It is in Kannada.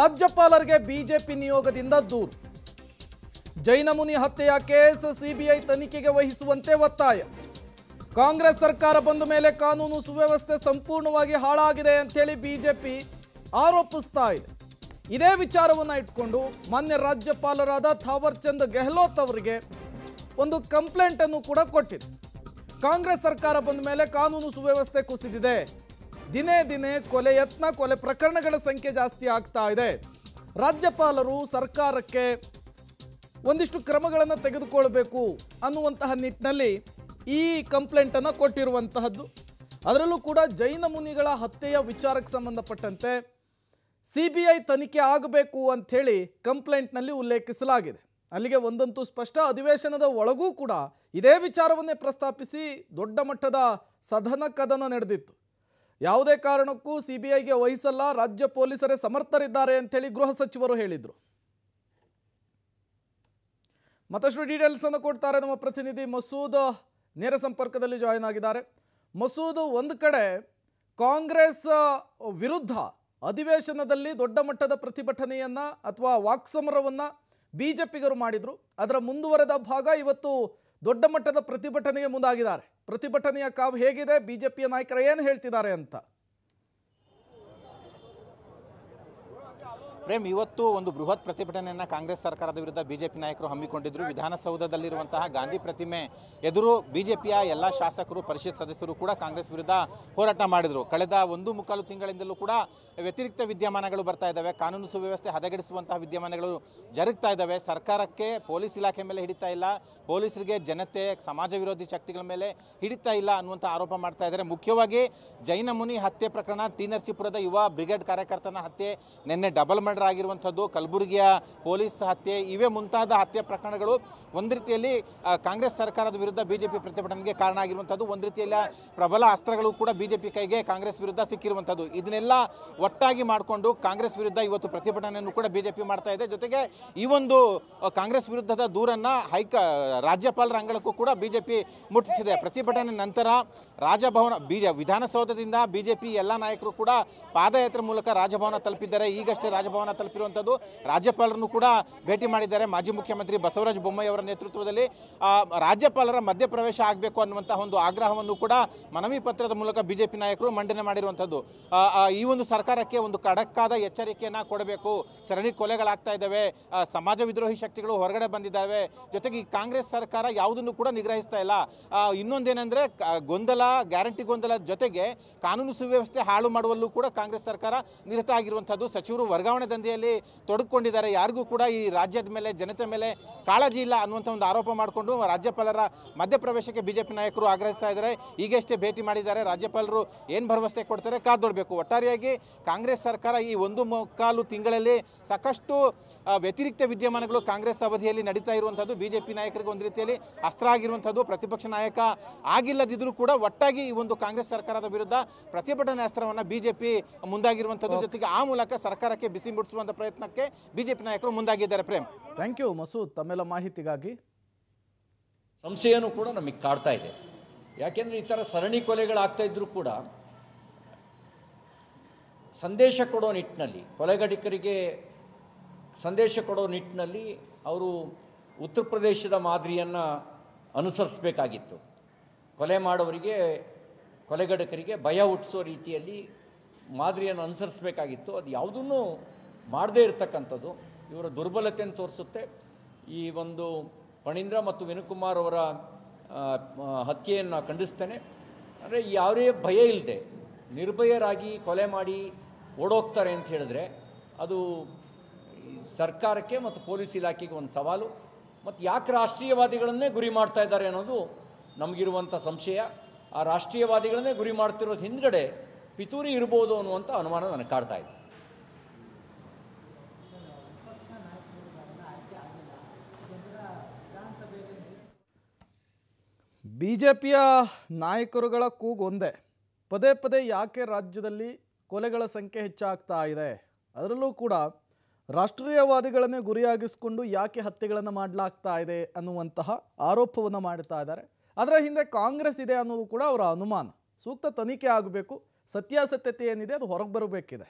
ರಾಜ್ಯಪಾಲರಿಗೆ ಬಿಜೆಪಿ ನಿಯೋಗದಿಂದ ದೂರು ಜೈನಮುನಿ ಹತ್ಯೆಯ ಕೇಸ್ ಸಿಬಿಐ ತನಿಖೆಗೆ ವಹಿಸುವಂತೆ ಒತ್ತಾಯ ಕಾಂಗ್ರೆಸ್ ಸರ್ಕಾರ ಬಂದ ಮೇಲೆ ಕಾನೂನು ಸುವ್ಯವಸ್ಥೆ ಸಂಪೂರ್ಣವಾಗಿ ಹಾಳಾಗಿದೆ ಅಂಥೇಳಿ ಬಿಜೆಪಿ ಆರೋಪಿಸ್ತಾ ಇದೆ ಇದೇ ವಿಚಾರವನ್ನು ಇಟ್ಕೊಂಡು ಮಾನ್ಯ ರಾಜ್ಯಪಾಲರಾದ ಥಾವರ್ ಚಂದ್ ಗೆಹ್ಲೋತ್ ಅವರಿಗೆ ಒಂದು ಕಂಪ್ಲೇಂಟನ್ನು ಕೂಡ ಕೊಟ್ಟಿದೆ ಕಾಂಗ್ರೆಸ್ ಸರ್ಕಾರ ಬಂದ ಮೇಲೆ ಕಾನೂನು ಸುವ್ಯವಸ್ಥೆ ಕುಸಿದಿದೆ ದಿನೇ ದಿನೇ ಕೊಲೆ ಯತ್ನ ಕೊಲೆ ಪ್ರಕರಣಗಳ ಸಂಖ್ಯೆ ಜಾಸ್ತಿ ಆಗ್ತಾ ಇದೆ ರಾಜ್ಯಪಾಲರು ಸರ್ಕಾರಕ್ಕೆ ಒಂದಿಷ್ಟು ಕ್ರಮಗಳನ್ನು ತೆಗೆದುಕೊಳ್ಬೇಕು ಅನ್ನುವಂತಹ ನಿಟ್ಟಿನಲ್ಲಿ ಈ ಕಂಪ್ಲೇಂಟನ್ನು ಕೊಟ್ಟಿರುವಂತಹದ್ದು ಅದರಲ್ಲೂ ಕೂಡ ಜೈನ ಮುನಿಗಳ ಹತ್ಯೆಯ ವಿಚಾರಕ್ಕೆ ಸಂಬಂಧಪಟ್ಟಂತೆ ಸಿ ಬಿ ಐ ತನಿಖೆ ಆಗಬೇಕು ಅಂಥೇಳಿ ಕಂಪ್ಲೇಂಟ್ನಲ್ಲಿ ಉಲ್ಲೇಖಿಸಲಾಗಿದೆ ಅಲ್ಲಿಗೆ ಒಂದಂತೂ ಸ್ಪಷ್ಟ ಅಧಿವೇಶನದ ಒಳಗೂ ಕೂಡ ಇದೇ ವಿಚಾರವನ್ನೇ ಪ್ರಸ್ತಾಪಿಸಿ ದೊಡ್ಡ ಮಟ್ಟದ ಸದನ ಕದನ ನಡೆದಿತ್ತು ಯಾವುದೇ ಕಾರಣಕ್ಕೂ ಸಿ ಬಿ ಐಗೆ ವಹಿಸಲ್ಲ ರಾಜ್ಯ ಪೊಲೀಸರೇ ಸಮರ್ಥರಿದ್ದಾರೆ ಅಂತೇಳಿ ಗೃಹ ಸಚಿವರು ಹೇಳಿದರು ಮತ್ತಷ್ಟು ಡೀಟೇಲ್ಸ್ ಅನ್ನು ಕೊಡ್ತಾರೆ ನಮ್ಮ ಪ್ರತಿನಿಧಿ ಮಸೂದ್ ನೇರ ಸಂಪರ್ಕದಲ್ಲಿ ಜಾಯಿನ್ ಆಗಿದ್ದಾರೆ ಮಸೂದ್ ಒಂದು ಕಡೆ ಕಾಂಗ್ರೆಸ್ ವಿರುದ್ಧ ಅಧಿವೇಶನದಲ್ಲಿ ದೊಡ್ಡ ಮಟ್ಟದ ಪ್ರತಿಭಟನೆಯನ್ನು ಅಥವಾ ವಾಕ್ಸಮರವನ್ನು ಬಿ ಮಾಡಿದ್ರು ಮಾಡಿದರು ಅದರ ಮುಂದುವರೆದ ಭಾಗ ಇವತ್ತು ದೊಡ್ಡ ಮಟ್ಟದ ಪ್ರತಿಭಟನೆಗೆ ಮುಂದಾಗಿದ್ದಾರೆ ಪ್ರತಿಭಟನೆಯ ಕಾವು ಹೇಗಿದೆ ಬಿಜೆಪಿಯ ಜೆ ನಾಯಕರು ಏನು ಹೇಳ್ತಿದ್ದಾರೆ ಅಂತ ಪ್ರೇಮ್ ಇವತ್ತು ಒಂದು ಬೃಹತ್ ಪ್ರತಿಭಟನೆಯನ್ನು ಕಾಂಗ್ರೆಸ್ ಸರ್ಕಾರದ ವಿರುದ್ಧ ಬಿಜೆಪಿ ನಾಯಕರು ಹಮ್ಮಿಕೊಂಡಿದ್ದರು ವಿಧಾನಸೌಧದಲ್ಲಿರುವಂತಹ ಗಾಂಧಿ ಪ್ರತಿಮೆ ಎದುರು ಬಿಜೆಪಿಯ ಎಲ್ಲ ಶಾಸಕರು ಪರಿಷತ್ ಸದಸ್ಯರು ಕೂಡ ಕಾಂಗ್ರೆಸ್ ವಿರುದ್ಧ ಹೋರಾಟ ಮಾಡಿದರು ಕಳೆದ ಒಂದು ಮುಕ್ಕಾಲು ತಿಂಗಳಿಂದಲೂ ಕೂಡ ವ್ಯತಿರಿಕ್ತ ವಿದ್ಯಮಾನಗಳು ಬರ್ತಾ ಇದ್ದಾವೆ ಕಾನೂನು ಸುವ್ಯವಸ್ಥೆ ಹದಗೆಡಿಸುವಂತಹ ವಿದ್ಯಮಾನಗಳು ಜರುಗ್ತಾ ಇದ್ದಾವೆ ಸರ್ಕಾರಕ್ಕೆ ಪೊಲೀಸ್ ಇಲಾಖೆ ಮೇಲೆ ಹಿಡಿತಾ ಇಲ್ಲ ಪೊಲೀಸರಿಗೆ ಜನತೆ ಸಮಾಜ ವಿರೋಧಿ ಶಕ್ತಿಗಳ ಮೇಲೆ ಹಿಡಿತಾ ಇಲ್ಲ ಅನ್ನುವಂಥ ಆರೋಪ ಮಾಡ್ತಾ ಇದ್ದಾರೆ ಮುಖ್ಯವಾಗಿ ಜೈನ ಮುನಿ ಹತ್ಯೆ ಪ್ರಕರಣ ಟಿ ಯುವ ಬ್ರಿಗೇಡ್ ಕಾರ್ಯಕರ್ತನ ಹತ್ಯೆ ನಿನ್ನೆ ಡಬಲ್ ಮರ್ಡರ್ ಆಗಿರುವಂಥದ್ದು ಕಲಬುರಗಿಯ ಪೊಲೀಸ್ ಹತ್ಯೆ ಇವೇ ಮುಂತಾದ ಹತ್ಯೆ ಪ್ರಕರಣಗಳು ಒಂದು ರೀತಿಯಲ್ಲಿ ಕಾಂಗ್ರೆಸ್ ಸರ್ಕಾರದ ವಿರುದ್ಧ ಬಿಜೆಪಿ ಪ್ರತಿಭಟನೆಗೆ ಕಾರಣ ಆಗಿರುವಂಥದ್ದು ಒಂದು ರೀತಿಯಲ್ಲಿ ಪ್ರಬಲ ಅಸ್ತ್ರಗಳು ಕೂಡ ಬಿಜೆಪಿ ಕೈಗೆ ಕಾಂಗ್ರೆಸ್ ವಿರುದ್ಧ ಸಿಕ್ಕಿರುವಂಥದ್ದು ಇದನ್ನೆಲ್ಲ ಒಟ್ಟಾಗಿ ಮಾಡಿಕೊಂಡು ಕಾಂಗ್ರೆಸ್ ವಿರುದ್ಧ ಇವತ್ತು ಪ್ರತಿಭಟನೆಯನ್ನು ಕೂಡ ಬಿಜೆಪಿ ಮಾಡ್ತಾ ಇದೆ ಜೊತೆಗೆ ಈ ಒಂದು ಕಾಂಗ್ರೆಸ್ ವಿರುದ್ಧದ ದೂರನ್ನು ಹೈಕ ರಾಜ್ಯಪಾಲರ ಅಂಗಳಕ್ಕೂ ಕೂಡ ಬಿಜೆಪಿ ಮುಟ್ಟಿಸಿದೆ ಪ್ರತಿಭಟನೆ ನಂತರ ರಾಜಭವನ ಬೀಜ ವಿಧಾನಸೌಧದಿಂದ ಬಿಜೆಪಿ ಎಲ್ಲ ನಾಯಕರು ಕೂಡ ಪಾದಯಾತ್ರೆ ಮೂಲಕ ರಾಜಭವನ ತಲುಪಿದ್ದಾರೆ ಈಗಷ್ಟೇ ರಾಜಭವನ ತೀರ್ಮಾನವನ್ನು ತಲುಪಿರುವಂಥದ್ದು ರಾಜ್ಯಪಾಲರನ್ನು ಕೂಡ ಭೇಟಿ ಮಾಡಿದ್ದಾರೆ ಮಾಜಿ ಮುಖ್ಯಮಂತ್ರಿ ಬಸವರಾಜ ಬೊಮ್ಮಾಯಿ ಅವರ ನೇತೃತ್ವದಲ್ಲಿ ರಾಜ್ಯಪಾಲರ ಮಧ್ಯಪ್ರವೇಶ ಆಗಬೇಕು ಅನ್ನುವಂತಹ ಒಂದು ಆಗ್ರಹವನ್ನು ಕೂಡ ಮನವಿ ಪತ್ರದ ಮೂಲಕ ಬಿಜೆಪಿ ನಾಯಕರು ಮಂಡನೆ ಮಾಡಿರುವಂಥದ್ದು ಈ ಒಂದು ಸರ್ಕಾರಕ್ಕೆ ಒಂದು ಕಡಕ್ಕಾದ ಎಚ್ಚರಿಕೆಯನ್ನ ಕೊಡಬೇಕು ಸರಣಿ ಕೊಲೆಗಳಾಗ್ತಾ ಇದ್ದಾವೆ ಸಮಾಜ ವಿದ್ರೋಹಿ ಶಕ್ತಿಗಳು ಹೊರಗಡೆ ಬಂದಿದ್ದಾವೆ ಜೊತೆಗೆ ಈ ಕಾಂಗ್ರೆಸ್ ಸರ್ಕಾರ ಯಾವುದನ್ನು ಕೂಡ ನಿಗ್ರಹಿಸ್ತಾ ಇಲ್ಲ ಇನ್ನೊಂದೇನೆಂದರೆ ಗೊಂದಲ ಗ್ಯಾರಂಟಿ ಗೊಂದಲ ಜೊತೆಗೆ ಕಾನೂನು ಸುವ್ಯವಸ್ಥೆ ಹಾಳು ಮಾಡುವಲ್ಲೂ ಕೂಡ ಕಾಂಗ್ರೆಸ್ ಸರ್ಕಾರ ನಿರತ ಆಗಿರುವಂಥದ್ದು ಸಚಿವರು ವರ್ಗಾವಣೆ ದಂಧೆಯಲ್ಲಿ ತೊಡಗಿಕೊಂಡಿದ್ದಾರೆ ಯಾರಿಗೂ ಕೂಡ ಈ ರಾಜ್ಯದ ಮೇಲೆ ಜನತೆ ಮೇಲೆ ಕಾಳಜಿ ಇಲ್ಲ ಅನ್ನುವಂಥ ಒಂದು ಆರೋಪ ಮಾಡಿಕೊಂಡು ರಾಜ್ಯಪಾಲರ ಮಧ್ಯಪ್ರವೇಶಕ್ಕೆ ಬಿಜೆಪಿ ನಾಯಕರು ಆಗ್ರಹಿಸ್ತಾ ಇದ್ದಾರೆ ಈಗಷ್ಟೇ ಭೇಟಿ ಮಾಡಿದ್ದಾರೆ ರಾಜ್ಯಪಾಲರು ಏನು ಭರವಸೆ ಕೊಡ್ತಾರೆ ಕಾದೊಡಬೇಕು ಒಟ್ಟಾರೆಯಾಗಿ ಕಾಂಗ್ರೆಸ್ ಸರ್ಕಾರ ಈ ಒಂದು ಮುಕ್ಕಾಲು ತಿಂಗಳಲ್ಲಿ ಸಾಕಷ್ಟು ವ್ಯತಿರಿಕ್ತ ವಿದ್ಯಮಾನಗಳು ಕಾಂಗ್ರೆಸ್ ಅವಧಿಯಲ್ಲಿ ನಡೀತಾ ಇರುವಂಥದ್ದು ಬಿಜೆಪಿ ನಾಯಕರಿಗೆ ಒಂದು ರೀತಿಯಲ್ಲಿ ಅಸ್ತ್ರ ಆಗಿರುವಂಥದ್ದು ಪ್ರತಿಪಕ್ಷ ನಾಯಕ ಆಗಿಲ್ಲದಿದ್ದರೂ ಕೂಡ ಒಟ್ಟಾಗಿ ಈ ಒಂದು ಕಾಂಗ್ರೆಸ್ ಸರ್ಕಾರದ ವಿರುದ್ಧ ಪ್ರತಿಭಟನೆ ಅಸ್ತ್ರವನ್ನು ಬಿಜೆಪಿ ಮುಂದಾಗಿರುವಂಥದ್ದು ಜೊತೆಗೆ ಆ ಮೂಲಕ ಸರ್ಕಾರಕ್ಕೆ ಬಿಸಿ ಮೂಡಿಸುವಂಥ ಪ್ರಯತ್ನಕ್ಕೆ ಬಿಜೆಪಿ ನಾಯಕರು ಮುಂದಾಗಿದ್ದಾರೆ ಪ್ರೇಮ್ ಥ್ಯಾಂಕ್ ಯು ಮಸೂದ್ ತಮ್ಮೆಲ್ಲ ಮಾಹಿತಿಗಾಗಿ ಸಂಶಯನೂ ಕೂಡ ನಮಗೆ ಕಾಡ್ತಾ ಇದೆ ಯಾಕೆಂದ್ರೆ ಈ ತರ ಸರಣಿ ಕೊಲೆಗಳಾಗ್ತಾ ಇದ್ರು ಕೂಡ ಸಂದೇಶ ಕೊಡೋ ನಿಟ್ಟಿನಲ್ಲಿ ಕೊಲೆಗಡಿಕರಿಗೆ ಸಂದೇಶ ಕೊಡೋ ನಿಟ್ಟಿನಲ್ಲಿ ಅವರು ಉತ್ತರ ಪ್ರದೇಶದ ಮಾದರಿಯನ್ನು ಅನುಸರಿಸಬೇಕಾಗಿತ್ತು ಕೊಲೆ ಮಾಡೋರಿಗೆ ಕೊಲೆಗಡಕರಿಗೆ ಭಯ ಹುಟ್ಟಿಸೋ ರೀತಿಯಲ್ಲಿ ಮಾದರಿಯನ್ನು ಅನುಸರಿಸಬೇಕಾಗಿತ್ತು ಅದು ಯಾವುದನ್ನು ಮಾಡದೇ ಇರತಕ್ಕಂಥದ್ದು ಇವರ ದುರ್ಬಲತೆಯನ್ನು ತೋರಿಸುತ್ತೆ ಈ ಒಂದು ಪಣೀಂದ್ರ ಮತ್ತು ವಿನುಕುಮಾರ್ ಅವರ ಹತ್ಯೆಯನ್ನು ಖಂಡಿಸ್ತೇನೆ ಅಂದರೆ ಯಾವುದೇ ಭಯ ಇಲ್ಲದೆ ನಿರ್ಭಯರಾಗಿ ಕೊಲೆ ಮಾಡಿ ಓಡೋಗ್ತಾರೆ ಅಂತ ಹೇಳಿದ್ರೆ ಅದು ಸರ್ಕಾರಕ್ಕೆ ಮತ್ತು ಪೊಲೀಸ್ ಇಲಾಖೆಗೆ ಒಂದು ಸವಾಲು ಮತ್ತು ಯಾಕೆ ರಾಷ್ಟ್ರೀಯವಾದಿಗಳನ್ನೇ ಗುರಿ ಮಾಡ್ತಾ ಇದ್ದಾರೆ ಅನ್ನೋದು ನಮಗಿರುವಂಥ ಸಂಶಯ ಆ ರಾಷ್ಟ್ರೀಯವಾದಿಗಳನ್ನೇ ಗುರಿ ಮಾಡ್ತಿರೋದು ಹಿಂದ್ಗಡೆ ಪಿತೂರಿ ಇರ್ಬೋದು ಅನ್ನುವಂಥ ಅನುಮಾನ ನನಗೆ ಕಾಡ್ತಾ ಇದೆ ಬಿ ಜೆ ಪಿಯ ನಾಯಕರುಗಳ ಕೂಗೊಂದೇ ಪದೇ ಪದೇ ಯಾಕೆ ರಾಜ್ಯದಲ್ಲಿ ಕೊಲೆಗಳ ಸಂಖ್ಯೆ ಹೆಚ್ಚಾಗ್ತಾ ಇದೆ ಅದರಲ್ಲೂ ಕೂಡ ರಾಷ್ಟ್ರೀಯವಾದಿಗಳನ್ನೇ ಗುರಿಯಾಗಿಸಿಕೊಂಡು ಯಾಕೆ ಹತ್ಯೆಗಳನ್ನು ಮಾಡಲಾಗ್ತಾ ಇದೆ ಅನ್ನುವಂತಹ ಆರೋಪವನ್ನು ಮಾಡ್ತಾ ಇದ್ದಾರೆ ಅದರ ಹಿಂದೆ ಕಾಂಗ್ರೆಸ್ ಇದೆ ಅನ್ನೋದು ಕೂಡ ಅವರ ಅನುಮಾನ ಸೂಕ್ತ ತನಿಖೆ ಆಗಬೇಕು ಸತ್ಯಾಸತ್ಯತೆ ಏನಿದೆ ಅದು ಹೊರಗೆ ಬರಬೇಕಿದೆ